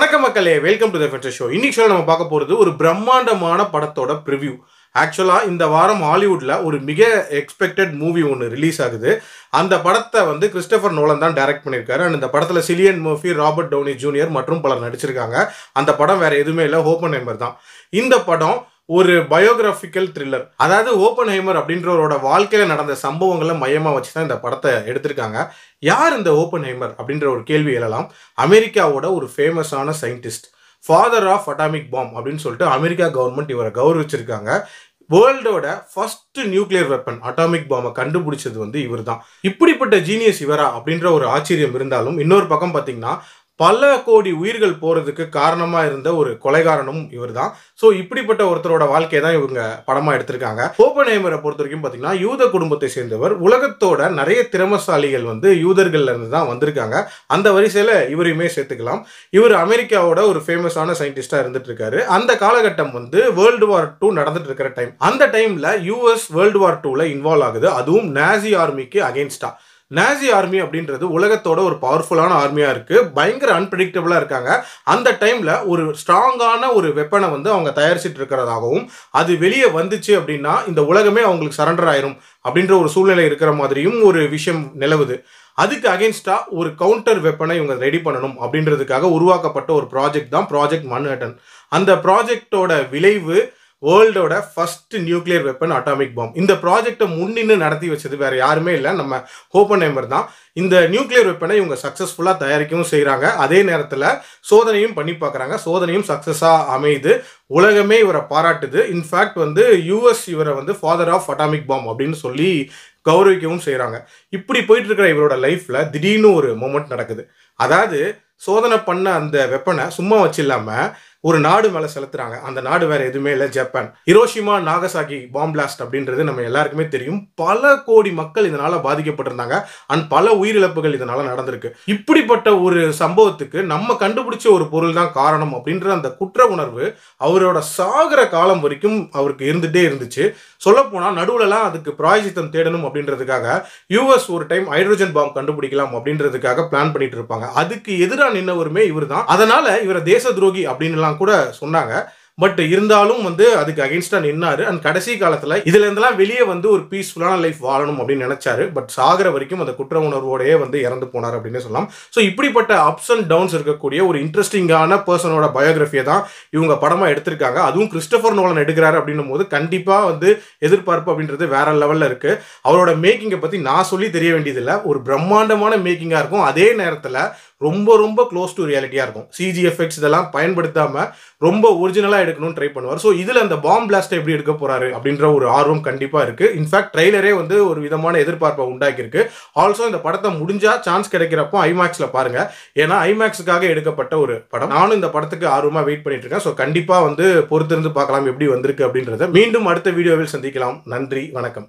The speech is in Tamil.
வணக்கம் மக்களே welcome to the fencer show இன்னைக்கு நம்ம பார்க்க போகிறது ஒரு பிரம்மாண்டமான படத்தோட ப்ரிவ்யூ ஆக்சுவலாக இந்த வாரம் ஹாலிவுட்டில் ஒரு மிக எக்ஸ்பெக்டட் மூவி ஒன்று ரிலீஸ் ஆகுது அந்த படத்தை வந்து கிறிஸ்டபர் நோலன் தான் டைரக்ட் பண்ணியிருக்காரு அண்ட் இந்த படத்தில் Cillian Murphy Robert Downey Junior மற்றும் பலர் நடிச்சிருக்காங்க அந்த படம் வேறு எதுவுமே இல்லை ஹோப்பன் நம்பர் தான் இந்த படம் ஒரு பயோகிராஃபிக்கல் த்ரில்லர் அதாவது ஓப்பன் ஹைமர் அப்படின்றவரோட வாழ்க்கையில் நடந்த சம்பவங்களை மையமாக வச்சு தான் இந்த படத்தை எடுத்திருக்காங்க யார் இந்த ஓப்பன் ஹைமர் அப்படின்ற ஒரு கேள்வி எழலாம் அமெரிக்காவோட ஒரு ஃபேமஸான scientist father of atomic bomb அப்படின்னு சொல்லிட்டு அமெரிக்கா கவர்மெண்ட் இவரை கௌரவிச்சிருக்காங்க வேர்ல்டோட ஃபஸ்ட்டு நியூக்ளியர் வெப்பன் அட்டாமிக் பாம்பை கண்டுபிடிச்சது வந்து இவர் தான் இப்படிப்பட்ட ஜீனியஸ் இவரா அப்படின்ற ஒரு ஆச்சரியம் இருந்தாலும் இன்னொரு பக்கம் பார்த்தீங்கன்னா பல கோடி உயிர்கள் போகிறதுக்கு காரணமாக இருந்த ஒரு கொலைகாரனும் இவர் தான் ஸோ இப்படிப்பட்ட ஒருத்தரோட வாழ்க்கையை தான் இவங்க படமாக எடுத்திருக்காங்க ஓபனேமரை பொறுத்த வரைக்கும் பார்த்தீங்கன்னா யூத குடும்பத்தை சேர்ந்தவர் உலகத்தோட நிறைய திறமசாலிகள் வந்து யூதர்கள்லேருந்து இருந்து தான் வந்திருக்காங்க அந்த வரிசையில் இவரையுமே சேர்த்துக்கலாம் இவர் அமெரிக்காவோட ஒரு ஃபேமஸான சயின்டிஸ்டாக இருந்துட்டு இருக்காரு அந்த காலகட்டம் வந்து வேர்ல்டு வார் டூ நடந்துட்டு இருக்கிற டைம் அந்த டைமில் யூஎஸ் வேர்ல்டு வார் டூவில் இன்வால்வ் ஆகுது அதுவும் நாசி ஆர்மிக்கு அகேன்ஸ்டாக நாசி ஆர்மி அப்படின்றது உலகத்தோட ஒரு பவர்ஃபுல்லான ஆர்மியாக இருக்குது பயங்கர அன்பிரடிக்டபுளாக இருக்காங்க அந்த டைமில் ஒரு ஸ்ட்ராங்கான ஒரு வெப்பனை வந்து அவங்க தயாரிச்சிட்டு இருக்கிறதாகவும் அது வெளியே வந்துச்சு அப்படின்னா இந்த உலகமே அவங்களுக்கு சரண்டர் ஆயிரும் அப்படின்ற ஒரு சூழ்நிலை இருக்கிற மாதிரியும் ஒரு விஷயம் நிலவுது அதுக்கு அகேன்ஸ்டாக ஒரு கவுண்டர் வெப்பனை இவங்க ரெடி பண்ணணும் அப்படின்றதுக்காக உருவாக்கப்பட்ட ஒரு ப்ராஜெக்ட் தான் ப்ராஜெக்ட் மன்ஹட்டன் அந்த ப்ராஜெக்டோட விளைவு வேர்ல்டோட first nuclear weapon atomic bomb இந்த ப்ராஜெக்டை முன்னின்னு நடத்தி வச்சது வேற யாருமே இல்லை நம்ம ஹோப்பன் நேம்பர் தான் இந்த நியூக்ளியர் வெப்பனை இவங்க சக்ஸஸ்ஃபுல்லாக தயாரிக்கவும் செய்கிறாங்க அதே நேரத்தில் சோதனையும் பண்ணி பார்க்குறாங்க சோதனையும் சக்ஸஸாக அமையுது உலகமே இவரை பாராட்டுது இன்ஃபேக்ட் வந்து யூஎஸ் இவரை வந்து ஃபாதர் ஆஃப் அட்டாமிக் பாம் அப்படின்னு சொல்லி கௌரவிக்கவும் செய்கிறாங்க இப்படி போயிட்டு இருக்கிற இவரோட லைஃப்பில் திடீர்னு ஒரு மூமெண்ட் நடக்குது அதாவது சோதனை பண்ண அந்த வெப்பனை சும்மா வச்சு இல்லாமல் ஒரு நாடு மேலே செலுத்துறாங்க அந்த நாடு வேற எதுவுமே இல்லை Japan Hiroshima Nagasaki bomb blast அப்படின்றது நம்ம எல்லாருக்குமே தெரியும் பல கோடி மக்கள் இதனால பாதிக்கப்பட்டிருந்தாங்க அண்ட் பல உயிரிழப்புகள் இதனால நடந்திருக்கு இப்படிப்பட்ட ஒரு சம்பவத்துக்கு நம்ம கண்டுபிடிச்ச ஒரு பொருள் தான் காரணம் அப்படின்ற அந்த குற்ற உணர்வு அவரோட சாகிற காலம் வரைக்கும் அவருக்கு இருந்துட்டே இருந்துச்சு சொல்லப்போனால் நடுவுலலாம் அதுக்கு பிராயசித்தம் தேடணும் அப்படின்றதுக்காக யூஎஸ் ஒரு டைம் ஹைட்ரஜன் பாம் கண்டுபிடிக்கலாம் அப்படின்றதுக்காக பிளான் பண்ணிட்டு இருப்பாங்க அதுக்கு எதிராக நின்றவருமே இவர் தான் அதனால இவரை தேச துரோகி அப்படின்னு கூட சொன்னாங்க பட் இருந்தாலும் வந்து அதுக்கு அகேன்ஸ்டாக நின்னாரு அண்ட் கடைசி காலத்தில் இதுல இருந்தெல்லாம் வெளியே வந்து ஒரு பீஸ்ஃபுல்லான லைஃப் வாழணும் அப்படின்னு நினைச்சாரு பட் சாகிற வரைக்கும் அந்த குற்ற உணர்வோடயே வந்து இறந்து போனார் அப்படின்னு சொல்லலாம் ஸோ இப்படிப்பட்ட அப்ஸ் அண்ட் டவுன்ஸ் இருக்கக்கூடிய ஒரு இன்ட்ரெஸ்டிங்கான பர்சனோட பயோகிராஃபியை தான் இவங்க படமாக எடுத்திருக்காங்க அதுவும் கிறிஸ்டபர் நோலன் எடுக்கிறாரு அப்படின்னும் போது கண்டிப்பாக வந்து எதிர்பார்ப்பு அப்படின்றது வேற லெவலில் இருக்கு அவரோட மேக்கிங்கை பற்றி நான் சொல்லி தெரிய வேண்டியதில்லை ஒரு பிரம்மாண்டமான மேக்கிங்காக இருக்கும் அதே நேரத்தில் ரொம்ப ரொம்ப க்ளோஸ் டு ரியாலிட்டியாக இருக்கும் சிஜி எஃபெக்ட்ஸ் இதெல்லாம் பயன்படுத்தாமல் ரொம்ப ஒரிஜினலாக எடுக்கணும்னு ட்ரை பண்ணுவார் ஸோ இதில் அந்த பாம் பிளாஸ்ட் எப்படி எடுக்க போறாரு அப்படின்ற ஒரு ஆர்வம் கண்டிப்பாக இருக்கு இன்ஃபேக்ட் ட்ரெய்லரே வந்து ஒரு விதமான எதிர்பார்ப்பை உண்டாக்கியிருக்கு ஆல்சோ இந்த படத்தை முடிஞ்சா சான்ஸ் கிடைக்கிறப்போ ஐமேக்ஸில் பாருங்க ஏன்னா ஐமேக்ஸுக்காக எடுக்கப்பட்ட ஒரு படம் நானும் இந்த படத்துக்கு ஆர்வமாக வெயிட் பண்ணிட்டு இருக்கேன் ஸோ கண்டிப்பாக வந்து பொறுத்திருந்து பார்க்கலாம் எப்படி வந்திருக்கு அப்படின்றத மீண்டும் அடுத்த வீடியோவில் சந்திக்கலாம் நன்றி வணக்கம்